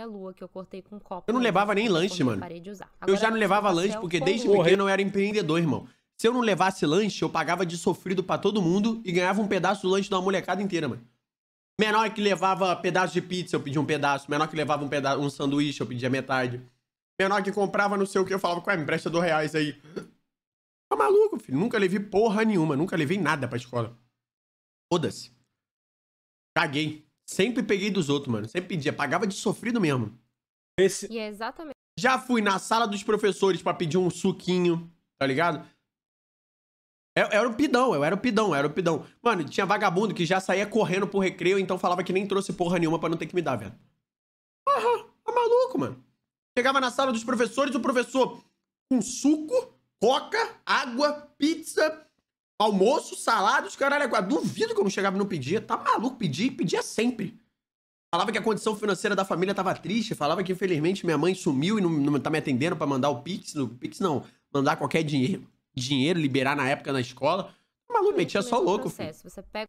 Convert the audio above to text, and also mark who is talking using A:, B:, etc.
A: a lua que eu cortei com um copo. Eu não levava nem lanche, mano. Parei de usar. Agora, eu já não levava lanche porque desde pequeno eu
B: era empreendedor, irmão. Se eu não levasse lanche, eu pagava de sofrido para todo mundo e ganhava um pedaço do lanche da molecada inteira, mano. Menor que levava pedaço de pizza, eu pedia um pedaço. Menor que levava um, pedaço, um sanduíche, eu pedia metade. Menor que comprava não sei o que, eu falava, ué, me presta dois reais aí. Tá maluco, filho? Nunca levei porra nenhuma, nunca levei nada pra escola. Foda-se. Caguei. Sempre peguei dos outros, mano. Sempre pedia. Pagava de sofrido mesmo. Esse...
A: E é exatamente.
B: Já fui na sala dos professores para pedir um suquinho, tá ligado? Eu, é, eu era o um pidão, eu era o um pidão, eu era o um pidão. Mano, tinha vagabundo que já saía correndo pro recreio, então falava que nem trouxe porra nenhuma para não ter que me dar, velho. Aham, tá maluco, mano. Chegava na sala dos professores, o professor com suco, coca, água, pizza, Almoço, salário, os caralho. duvido que eu não chegava e não pedia. Tá maluco? Pedia pedia sempre. Falava que a condição financeira da família tava triste. Falava que, infelizmente, minha mãe sumiu e não, não tá me atendendo para mandar o Pix. No Pix, não. Mandar qualquer dinheiro, dinheiro liberar na época na escola.
A: Tá maluco, metia só é louco. Processo. Você pega